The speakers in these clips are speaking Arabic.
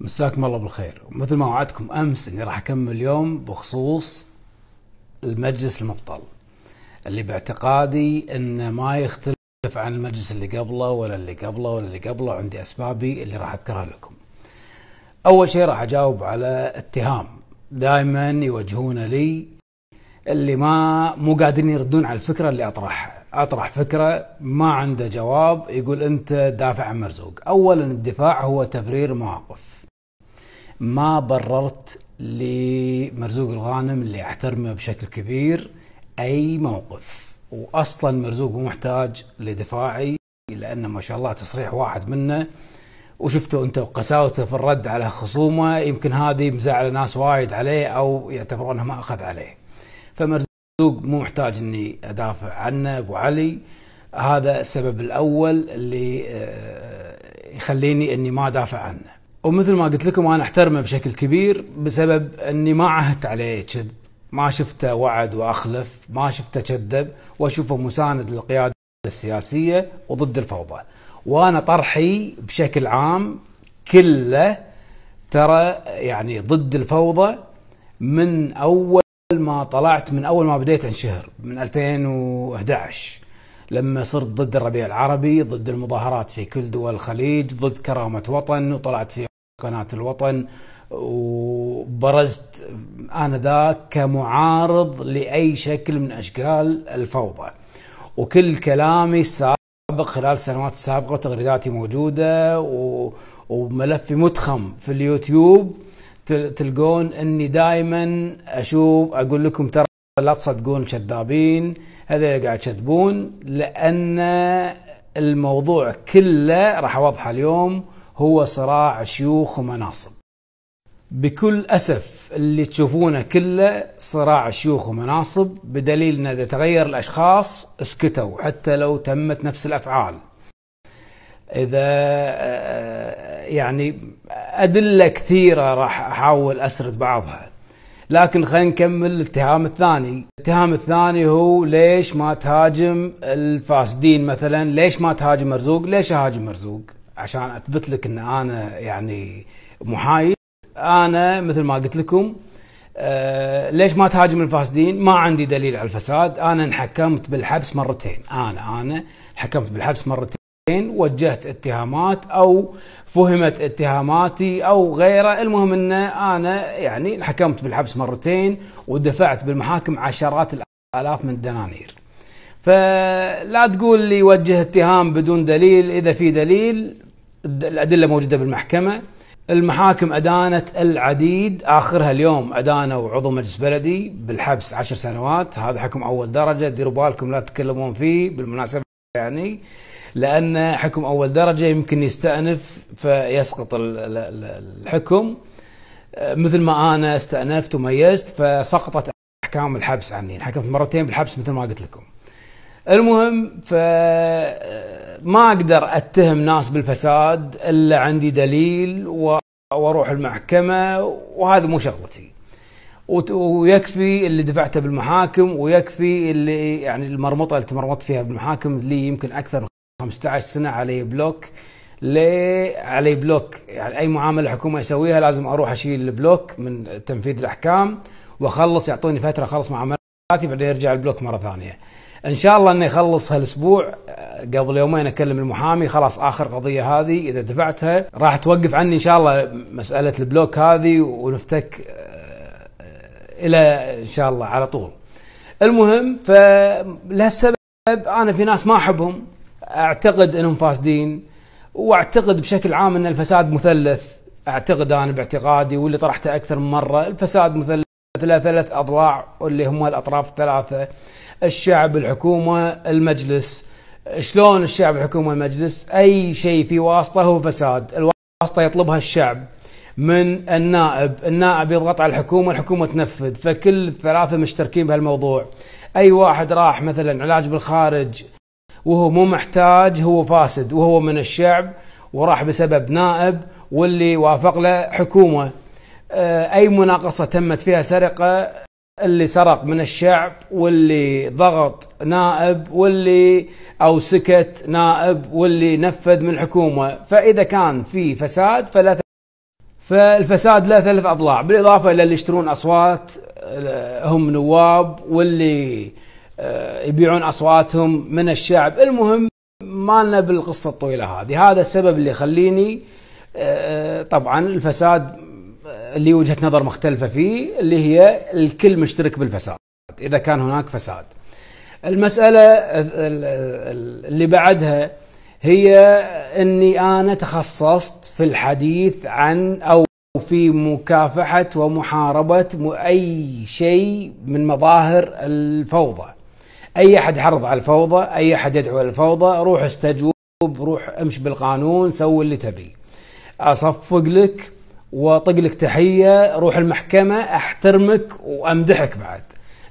مساكم الله بالخير مثل ما وعدتكم امس اني راح اكمل اليوم بخصوص المجلس المبطل اللي باعتقادي انه ما يختلف عن المجلس اللي قبله ولا اللي قبله ولا اللي قبله عندي اسبابي اللي راح اذكرها لكم اول شيء راح اجاوب على اتهام دائما يوجهونه لي اللي ما مو قادرين يردون على الفكره اللي اطرحها اطرح فكره ما عنده جواب يقول انت دافع عن مرزوق اولا الدفاع هو تبرير مواقف ما بررت لمرزوق الغانم اللي احترمه بشكل كبير اي موقف واصلا مرزوق محتاج لدفاعي لانه ما شاء الله تصريح واحد منه وشفته انت وقساوته في الرد على خصومه يمكن هذه مزعله ناس وايد عليه او يعتبرونها ما اخذ عليه فمرزوق مو محتاج اني ادافع عنه ابو علي هذا السبب الاول اللي آه، يخليني اني ما ادافع عنه ومثل ما قلت لكم انا احترمه بشكل كبير بسبب اني ما عهدت عليه كذب ما شفته وعد واخلف ما شفته كذب واشوفه مساند للقياده السياسيه وضد الفوضى وانا طرحي بشكل عام كله ترى يعني ضد الفوضى من اول ما طلعت من اول ما بديت انشهر من 2011 لما صرت ضد الربيع العربي ضد المظاهرات في كل دول الخليج ضد كرامة وطن وطلعت في قناة الوطن وبرزت آنذاك كمعارض لأي شكل من أشكال الفوضى وكل كلامي السابق خلال السنوات السابقة وتغريداتي موجودة وملفي متخم في اليوتيوب تلقون أني دائما أشوف أقول لكم ترى لا تصدقون كذابين هذا اللي قاعد يكذبون لأن الموضوع كله راح أوضحه اليوم هو صراع شيوخ ومناصب بكل أسف اللي تشوفونه كله صراع شيوخ ومناصب بدليل أن إذا تغير الأشخاص اسكتوا حتى لو تمت نفس الأفعال إذا آه، يعني أدلة كثيرة راح أحاول أسرد بعضها لكن خلينا نكمل الاتهام الثاني الاتهام الثاني هو ليش ما تهاجم الفاسدين مثلا ليش ما تهاجم مرزوق ليش أهاجم مرزوق عشان اثبت لك ان انا يعني محايد انا مثل ما قلت لكم أه ليش ما تهاجم الفاسدين؟ ما عندي دليل على الفساد، انا انحكمت بالحبس مرتين، انا انا حكمت بالحبس مرتين وجهت اتهامات او فهمت اتهاماتي او غيره، المهم انه انا يعني انحكمت بالحبس مرتين ودفعت بالمحاكم عشرات الالاف من الدنانير. فلا تقول لي وجه اتهام بدون دليل، اذا في دليل الادله موجوده بالمحكمه المحاكم ادانت العديد اخرها اليوم ادانوا عضو مجلس بلدي بالحبس عشر سنوات هذا حكم اول درجه ديروا بالكم لا تتكلمون فيه بالمناسبه يعني لان حكم اول درجه يمكن يستانف فيسقط الحكم مثل ما انا استانفت وميزت فسقطت احكام الحبس عني حكمت مرتين بالحبس مثل ما قلت لكم المهم ف ما اقدر اتهم ناس بالفساد الا عندي دليل و... واروح المحكمه وهذا مو شغلتي ويكفي اللي دفعته بالمحاكم ويكفي اللي يعني المرمطه اللي تمرمطت فيها بالمحاكم لي يمكن اكثر من 15 سنه علي بلوك ليه علي بلوك يعني اي معامله الحكومه يسويها لازم اروح اشيل البلوك من تنفيذ الاحكام واخلص يعطوني فتره اخلص معاملاتي بعدين يرجع البلوك مره ثانيه ان شاء الله انه يخلص هالاسبوع آه، قبل يومين اكلم المحامي خلاص اخر قضيه هذه اذا دفعتها راح توقف عني ان شاء الله مساله البلوك هذه ونفتك آه، الى ان شاء الله على طول. المهم فلهالسبب انا في ناس ما احبهم اعتقد انهم فاسدين واعتقد بشكل عام ان الفساد مثلث اعتقد انا باعتقادي واللي طرحته اكثر من مره الفساد مثلث ثلاث اضلاع واللي هم الاطراف الثلاثه الشعب الحكومة المجلس شلون الشعب الحكومة المجلس أي شيء في واسطة هو فساد الواسطة يطلبها الشعب من النائب النائب يضغط على الحكومة الحكومة تنفذ فكل الثلاثة مشتركين بهالموضوع أي واحد راح مثلا علاج بالخارج وهو مو محتاج هو فاسد وهو من الشعب وراح بسبب نائب واللي وافق له حكومة أي مناقصة تمت فيها سرقة اللي سرق من الشعب واللي ضغط نائب واللي او سكت نائب واللي نفذ من الحكومه، فاذا كان في فساد فلا فالفساد له ثلاث اضلاع، بالاضافه الى اللي يشترون اصوات آه، هم نواب واللي آه، يبيعون اصواتهم من الشعب، المهم ما لنا بالقصه الطويله هذه، هذا السبب اللي يخليني آه، طبعا الفساد اللي وجهه نظر مختلفه فيه اللي هي الكل مشترك بالفساد اذا كان هناك فساد. المساله اللي بعدها هي اني انا تخصصت في الحديث عن او في مكافحه ومحاربه اي شيء من مظاهر الفوضى. اي احد يحرض على الفوضى، اي احد يدعو الفوضى، روح استجوب، روح امش بالقانون، سوي اللي تبي. اصفق لك واطق لك تحيه روح المحكمه احترمك وامدحك بعد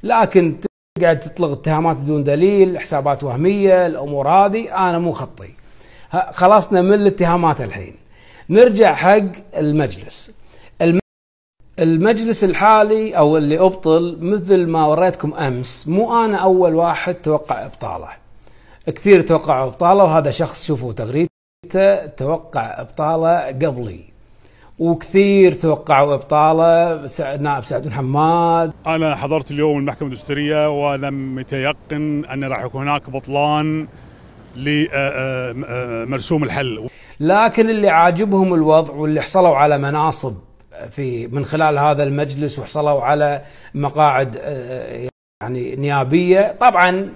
لكن قاعد تطلق اتهامات بدون دليل حسابات وهميه الامور هذه انا مو خطي خلصنا من الاتهامات الحين نرجع حق المجلس المجلس الحالي او اللي ابطل مثل ما وريتكم امس مو انا اول واحد توقع ابطاله كثير توقعوا ابطاله وهذا شخص شوفوا تغريدته توقع ابطاله قبلي وكثير توقعوا ابطاله نائب سعد حماد انا حضرت اليوم المحكمه الدستوريه ولم يتيقن ان راح يكون هناك بطلان لمرسوم آه، آه، الحل لكن اللي عاجبهم الوضع واللي حصلوا على مناصب في من خلال هذا المجلس وحصلوا على مقاعد آه، يعني نيابيه طبعا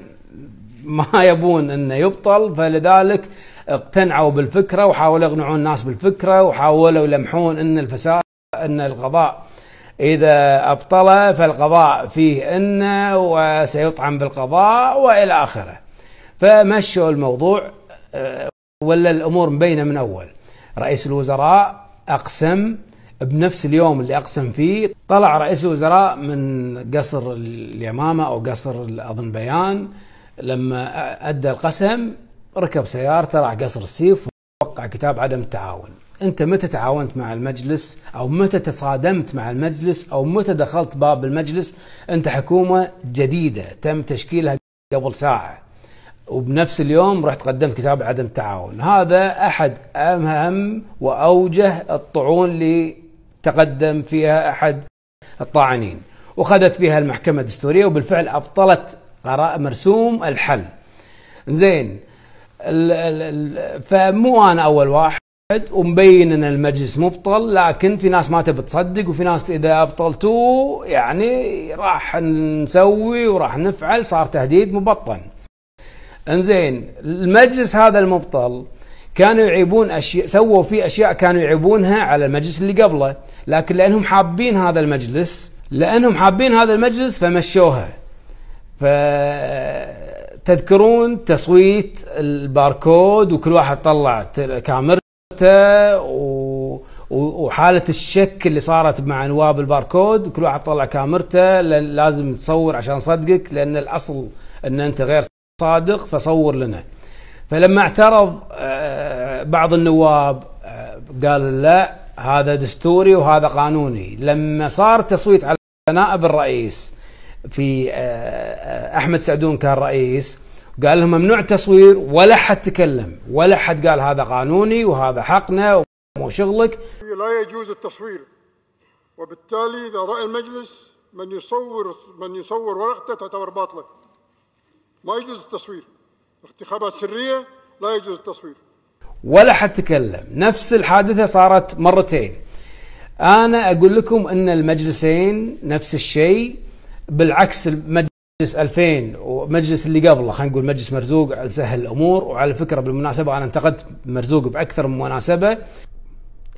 ما يبون انه يبطل فلذلك اقتنعوا بالفكره وحاولوا يقنعون الناس بالفكره وحاولوا يلمحون ان الفساد ان القضاء اذا ابطله فالقضاء فيه انه وسيطعن بالقضاء والى اخره فمشوا الموضوع آه، ولا الامور مبينه من اول رئيس الوزراء اقسم بنفس اليوم اللي اقسم فيه طلع رئيس الوزراء من قصر اليمامه او قصر اظن بيان لما ادى القسم ركب سيارته راح قصر السيف ووقع كتاب عدم التعاون انت متى تعاونت مع المجلس او متى تصادمت مع المجلس او متى دخلت باب المجلس انت حكومه جديده تم تشكيلها قبل ساعه وبنفس اليوم رحت قدمت كتاب عدم التعاون هذا احد اهم واوجه الطعون اللي تقدم فيها احد الطاعنين وخذت فيها المحكمه الدستوريه وبالفعل ابطلت قراءة مرسوم الحل زين فمو انا اول واحد ومبين ان المجلس مبطل لكن في ناس ما تبي تصدق وفي ناس اذا ابطلتوه يعني راح نسوي وراح نفعل صار تهديد مبطن. انزين المجلس هذا المبطل كانوا يعيبون اشياء سووا فيه اشياء كانوا يعيبونها على المجلس اللي قبله، لكن لانهم حابين هذا المجلس لانهم حابين هذا المجلس فمشوها. ف تذكرون تصويت الباركود وكل واحد طلع كاميرته وحالة الشك اللي صارت مع نواب الباركود كل واحد طلع كاميرته لازم تصور عشان صدقك لأن الأصل أن أنت غير صادق فصور لنا فلما اعترض آه، بعض النواب آه، قال لا هذا دستوري وهذا قانوني لما صار تصويت على نائب الرئيس في آه، آه، احمد سعدون كان رئيس قال لهم ممنوع تصوير ولا حد تكلم ولا حد قال هذا قانوني وهذا حقنا ومو شغلك لا يجوز التصوير وبالتالي اذا راى المجلس من يصور من يصور ورقته تعتبر باطله ما يجوز التصوير انتخابات سريه لا يجوز التصوير ولا حد تكلم نفس الحادثه صارت مرتين انا اقول لكم ان المجلسين نفس الشيء بالعكس مجلس 2000 ومجلس اللي قبله خلينا نقول مجلس مرزوق سهل الامور وعلى فكره بالمناسبه انا انتقدت مرزوق باكثر من مناسبه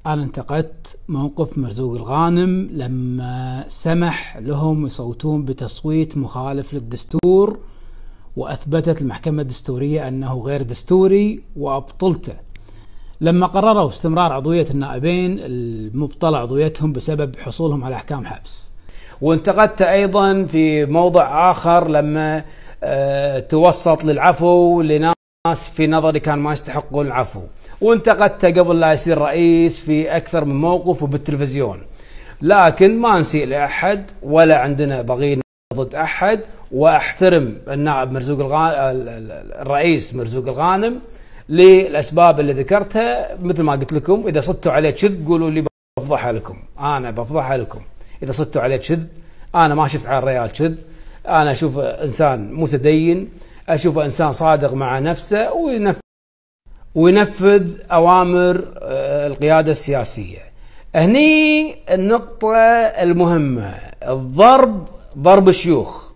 انا انتقدت موقف مرزوق الغانم لما سمح لهم يصوتون بتصويت مخالف للدستور واثبتت المحكمه الدستوريه انه غير دستوري وابطلته. لما قرروا استمرار عضويه النائبين المبطله عضويتهم بسبب حصولهم على احكام حبس. وانتقدت ايضا في موضع اخر لما آه، توسط للعفو لناس في نظري كان ما يستحقون العفو وانتقدته قبل لا يصير رئيس في اكثر من موقف وبالتلفزيون لكن ما نسيء لاحد ولا عندنا ضغينه ضد احد واحترم النائب مرزوق الغانم الرئيس مرزوق الغانم للاسباب اللي ذكرتها مثل ما قلت لكم اذا صدتوا عليه كذب قولوا لي بفضحها لكم انا بفضحها لكم اذا صدتوا عليه كذب انا ما شفت على الريال كذب انا اشوف انسان متدين اشوف انسان صادق مع نفسه وينفذ وينفذ اوامر آه، القياده السياسيه هني النقطة المهمة الضرب ضرب الشيوخ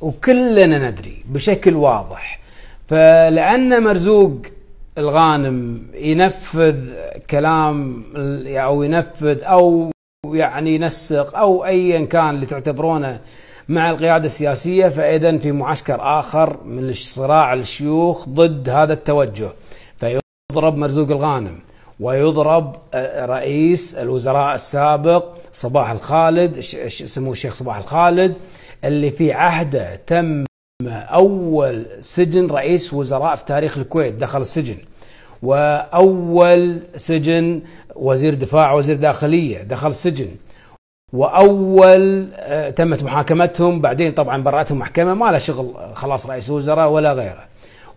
وكلنا ندري بشكل واضح فلأن مرزوق الغانم ينفذ كلام أو ينفذ أو يعني ينسق او ايا كان اللي تعتبرونه مع القياده السياسيه فاذا في معسكر اخر من صراع الشيوخ ضد هذا التوجه فيضرب مرزوق الغانم ويضرب رئيس الوزراء السابق صباح الخالد سمو الشيخ صباح الخالد اللي في عهده تم اول سجن رئيس وزراء في تاريخ الكويت دخل السجن وأول سجن وزير دفاع وزير داخلية دخل السجن واول آه، تمت محاكمتهم بعدين طبعا برأتهم محكمه ما له شغل خلاص رئيس وزراء ولا غيره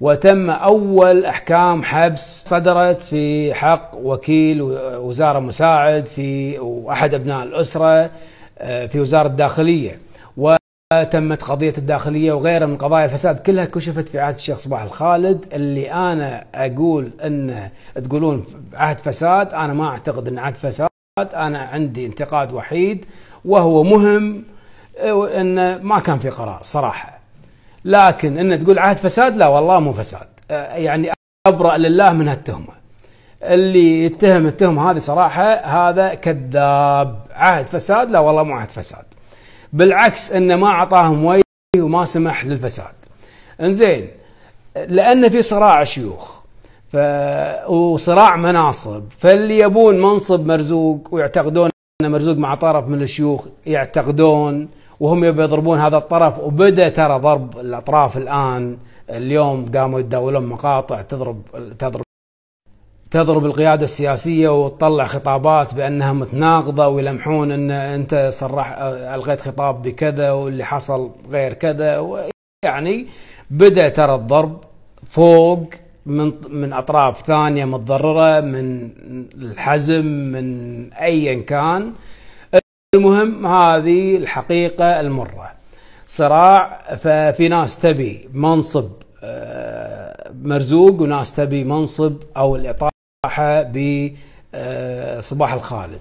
وتم اول احكام حبس صدرت في حق وكيل وزاره مساعد في واحد ابناء الاسره آه، في وزاره الداخليه تمت قضية الداخلية وغيرها من قضايا الفساد كلها كشفت في عهد الشيخ صباح الخالد اللي أنا أقول أنه تقولون عهد فساد أنا ما أعتقد أن عهد فساد أنا عندي انتقاد وحيد وهو مهم أنه ما كان في قرار صراحة لكن أن تقول عهد فساد لا والله مو فساد يعني أبرأ لله من هالتهمة اللي يتهم التهمة هذه صراحة هذا كذاب عهد فساد لا والله مو عهد فساد بالعكس انه ما اعطاهم وجه وما سمح للفساد انزين لان في صراع شيوخ ف... وصراع مناصب فاللي يبون منصب مرزوق ويعتقدون انه مرزوق مع طرف من الشيوخ يعتقدون وهم يبي يضربون هذا الطرف وبدا ترى ضرب الاطراف الان اليوم قاموا يتداولون مقاطع تضرب تضرب تضرب القيادة السياسية وتطلع خطابات بأنها متناقضة ويلمحون أن أنت صرح ألغيت خطاب بكذا واللي حصل غير كذا يعني بدأ ترى الضرب فوق من من أطراف ثانية متضررة من الحزم من أيا كان المهم هذه الحقيقة المرة صراع ففي ناس تبي منصب آه، مرزوق وناس تبي منصب أو الإطار صباحه ب آه، صباح الخالد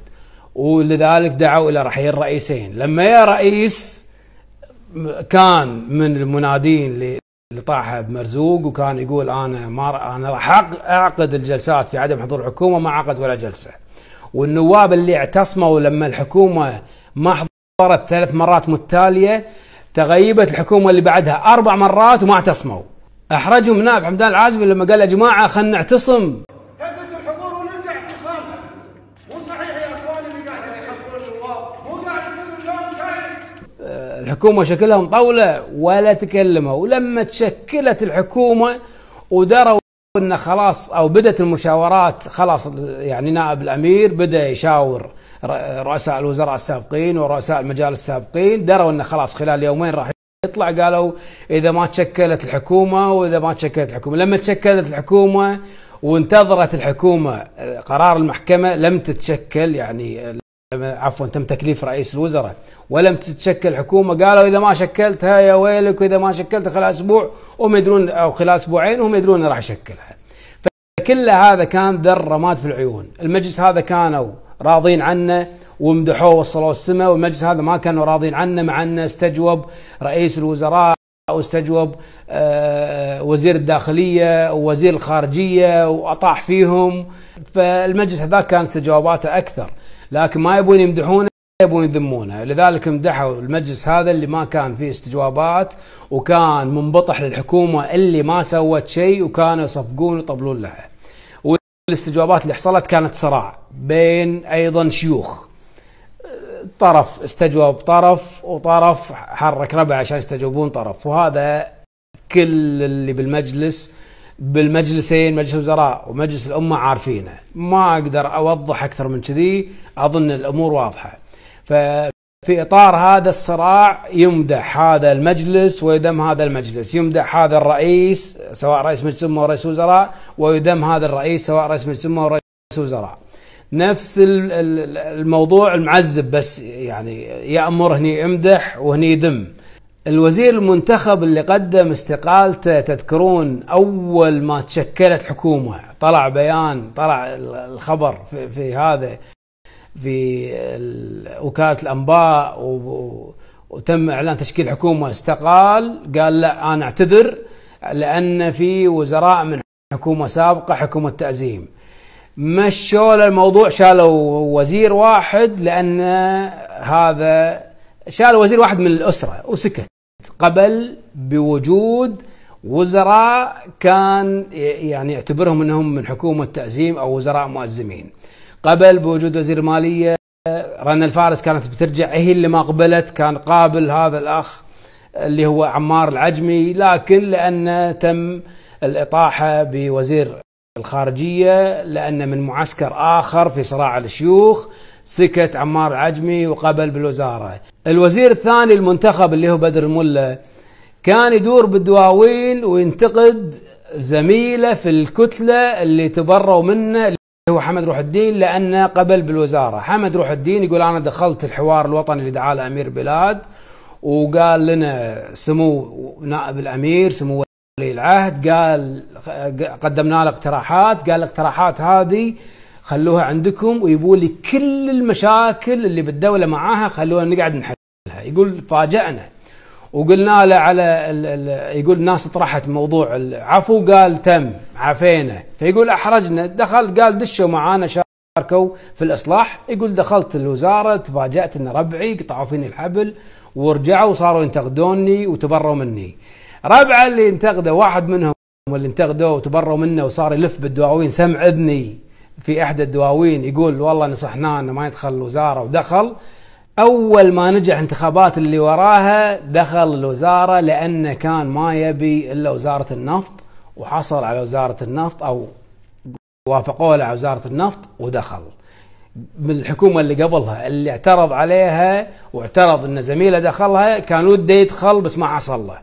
ولذلك دعوا الى رحيل الرئيسين لما يا رئيس كان من المنادين اللي طاح بمرزوق وكان يقول انا ما انا راح اعقد الجلسات في عدم حضور الحكومه ما عقد ولا جلسه والنواب اللي اعتصموا لما الحكومه ما حضرت ثلاث مرات متتاليه تغيبت الحكومه اللي بعدها اربع مرات وما اعتصموا احرجهم نائب حمدان العازمي لما قال يا جماعه خلينا نعتصم الحكومة شكلها مطولة ولا تكلمها ولما تشكلت الحكومة ودروا أن خلاص أو بدأت المشاورات خلاص يعني نائب الأمير بدأ يشاور رؤساء الوزراء السابقين ورؤساء المجال السابقين دروا أنه خلاص خلال يومين راح يطلع قالوا إذا ما تشكلت الحكومة وإذا ما تشكلت الحكومة لما تشكلت الحكومة وانتظرت الحكومة قرار المحكمة لم تتشكل يعني عفوا تم تكليف رئيس الوزراء ولم تتشكل حكومه قالوا اذا ما شكلتها يا ويلك واذا ما شكلتها خلال اسبوع هم يدرون او خلال اسبوعين هم يدرون راح اشكلها فكل هذا كان ذر رماد في العيون المجلس هذا كانوا راضين عنه ومدحوه ووصلوه السماء والمجلس هذا ما كانوا راضين عنه مع انه استجوب رئيس الوزراء او استجوب آه، وزير الداخليه ووزير الخارجيه واطاح فيهم فالمجلس هذا كان استجواباته اكثر لكن ما يبون يمدحونه يبون يذمونه لذلك مدحوا المجلس هذا اللي ما كان فيه استجوابات وكان منبطح للحكومة اللي ما سوت شيء وكانوا يصفقون ويطبلون لها والاستجوابات اللي حصلت كانت صراع بين أيضا شيوخ طرف استجوب طرف وطرف حرك ربع عشان يستجوبون طرف وهذا كل اللي بالمجلس بالمجلسين مجلس الوزراء ومجلس الامه عارفينه ما اقدر اوضح اكثر من كذي اظن الامور واضحه ففي اطار هذا الصراع يمدح هذا المجلس ويدم هذا المجلس يمدح هذا الرئيس سواء رئيس مجلس الامه ورئيس وزراء ويدم هذا الرئيس سواء رئيس مجلس الامه ورئيس وزراء نفس الموضوع المعذب بس يعني يامر هني امدح وهني يذم الوزير المنتخب اللي قدم استقالته تذكرون اول ما تشكلت حكومه طلع بيان طلع الخبر في, في هذا في وكاله الانباء وتم اعلان تشكيل حكومه استقال قال لا انا اعتذر لان في وزراء من حكومه سابقه حكومه تازيم مشوا الموضوع شالوا وزير واحد لان هذا شال وزير واحد من الاسره وسكت قبل بوجود وزراء كان يعني يعتبرهم انهم من حكومه تازيم او وزراء مؤزمين. قبل بوجود وزير ماليه رنا الفارس كانت بترجع هي اللي ما قبلت كان قابل هذا الاخ اللي هو عمار العجمي لكن لانه تم الاطاحه بوزير الخارجيه لانه من معسكر اخر في صراع الشيوخ سكت عمار العجمي وقبل بالوزاره الوزير الثاني المنتخب اللي هو بدر ملا كان يدور بالدواوين وينتقد زميله في الكتله اللي تبروا منه اللي هو حمد روح الدين لانه قبل بالوزاره، حمد روح الدين يقول انا دخلت الحوار الوطني اللي دعاه له امير بلاد وقال لنا سمو نائب الامير سمو ولي العهد قال قدمنا له اقتراحات، قال الاقتراحات هذه خلوها عندكم ويبوا لي كل المشاكل اللي بالدوله معاها خلونا نقعد نحلها يقول فاجأنا وقلنا له على الـ الـ يقول ناس طرحت موضوع العفو قال تم عفينا فيقول احرجنا دخل قال دشوا معانا شاركوا في الاصلاح يقول دخلت الوزاره تفاجات ان ربعي قطعوا فيني الحبل ورجعوا وصاروا ينتقدوني وتبروا مني ربع اللي انتقده واحد منهم واللي انتقدوه وتبروا منه وصار يلف بالدواوين سمع اذني في احدى الدواوين يقول والله نصحناه انه ما يدخل الوزاره ودخل اول ما نجح انتخابات اللي وراها دخل الوزاره لانه كان ما يبي الا وزاره النفط وحصل على وزاره النفط او وافقوا له على وزاره النفط ودخل من الحكومه اللي قبلها اللي اعترض عليها واعترض ان زميله دخلها كان وده يدخل بس ما حصل له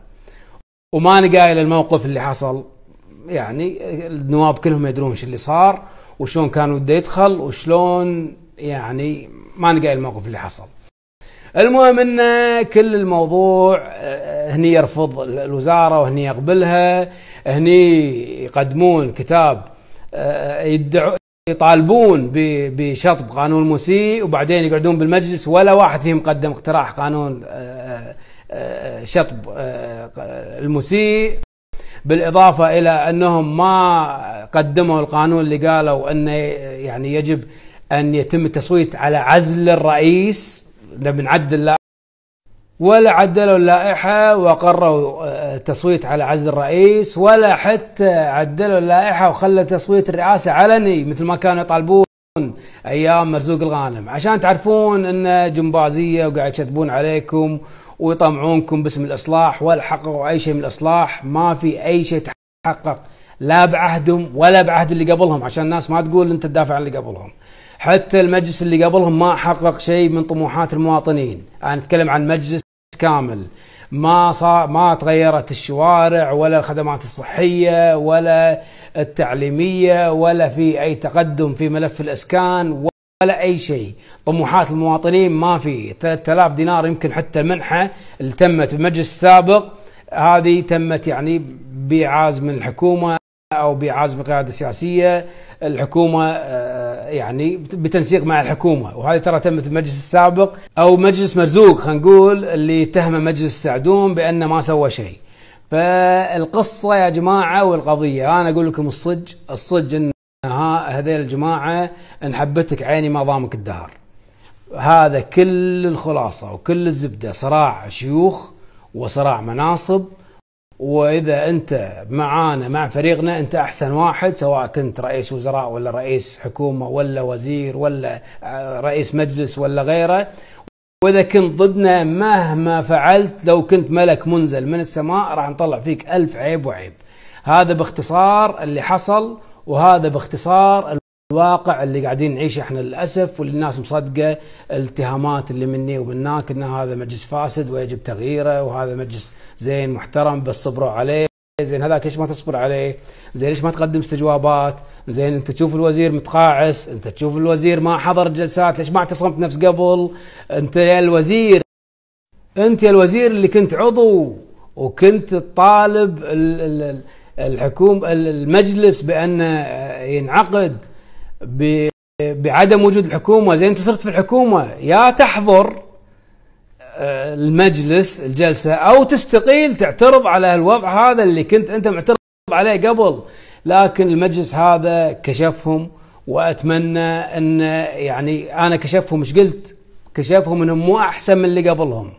وما نقايل الموقف اللي حصل يعني النواب كلهم يدرون ايش اللي صار وشلون كان وده يدخل وشلون يعني ما نقاي الموقف اللي حصل المهم ان كل الموضوع آه، هني يرفض الوزاره وهني يقبلها هني يقدمون كتاب آه، يدعو يطالبون بشطب قانون مسيء وبعدين يقعدون بالمجلس ولا واحد فيهم قدم اقتراح قانون آه، شطب المسيء بالاضافه الى انهم ما قدموا القانون اللي قالوا انه يعني يجب ان يتم التصويت على عزل الرئيس بنعدل ولا عدلوا اللائحه وقرروا التصويت آه، على عزل الرئيس ولا حتى عدلوا اللائحه وخلوا تصويت الرئاسه علني مثل ما كانوا يطالبون ايام مرزوق الغانم عشان تعرفون ان جمبازيه وقاعد يكذبون عليكم ويطمعونكم باسم الاصلاح ولا حققوا اي شيء من الاصلاح ما في اي شيء تحقق لا بعهدهم ولا بعهد اللي قبلهم عشان الناس ما تقول انت تدافع عن اللي قبلهم حتى المجلس اللي قبلهم ما حقق شيء من طموحات المواطنين انا اتكلم عن مجلس كامل ما صار ما تغيرت الشوارع ولا الخدمات الصحيه ولا التعليميه ولا في اي تقدم في ملف الاسكان ولا اي شيء طموحات المواطنين ما في 3000 دينار يمكن حتى المنحه اللي تمت بالمجلس السابق هذه تمت يعني من الحكومه او بعزم قياده سياسيه الحكومه آه، يعني بتنسيق مع الحكومه وهذه ترى تمت المجلس السابق او مجلس مرزوق خلينا نقول اللي تهم مجلس السعدون بانه ما سوى شيء فالقصه يا جماعه والقضيه انا اقول لكم الصج الصج ان ها هذيل الجماعة إن حبتك عيني ما ضامك الدهر هذا كل الخلاصة وكل الزبدة صراع شيوخ وصراع مناصب وإذا أنت معانا مع فريقنا أنت أحسن واحد سواء كنت رئيس وزراء ولا رئيس حكومة ولا وزير ولا آه، رئيس مجلس ولا غيره وإذا كنت ضدنا مهما فعلت لو كنت ملك منزل من السماء راح نطلع فيك ألف عيب وعيب هذا باختصار اللي حصل وهذا باختصار الواقع اللي قاعدين نعيشه احنا للاسف واللي الناس مصدقه الاتهامات اللي مني ومناك ان هذا مجلس فاسد ويجب تغييره وهذا مجلس زين محترم بس صبروا عليه زين هذاك ليش ما تصبر عليه؟ زين ليش ما تقدم استجوابات؟ زين انت تشوف الوزير متقاعس، انت تشوف الوزير ما حضر جلسات، ليش ما اعتصمت نفس قبل؟ انت يا الوزير انت يا الوزير اللي كنت عضو وكنت تطالب ال ال ال الحكومة المجلس بأن ينعقد بعدم وجود الحكومة زي أنت صرت في الحكومة يا تحضر آه، المجلس الجلسة أو تستقيل تعترض على الوضع هذا اللي كنت أنت معترض عليه قبل لكن المجلس هذا كشفهم وأتمنى أن يعني أنا كشفهم مش قلت كشفهم أنهم مو أحسن من اللي قبلهم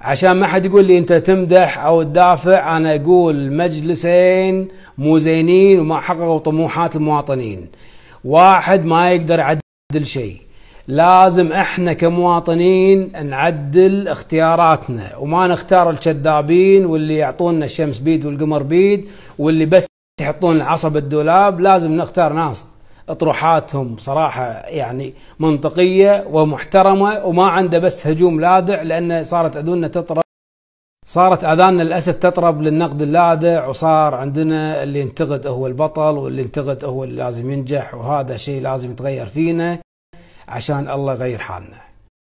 عشان ما حد يقول لي انت تمدح او تدافع انا اقول مجلسين مو زينين وما حققوا طموحات المواطنين واحد ما يقدر يعدل شيء لازم احنا كمواطنين نعدل اختياراتنا وما نختار الكذابين واللي يعطونا الشمس بيد والقمر بيد واللي بس يحطون العصب الدولاب لازم نختار ناس اطروحاتهم صراحة يعني منطقيه ومحترمه وما عنده بس هجوم لادع لان صارت اذوننا تطرب صارت اذاننا للاسف تطرب للنقد اللاذع وصار عندنا اللي ينتقد هو البطل واللي ينتقد هو اللي لازم ينجح وهذا شيء لازم يتغير فينا عشان الله يغير حالنا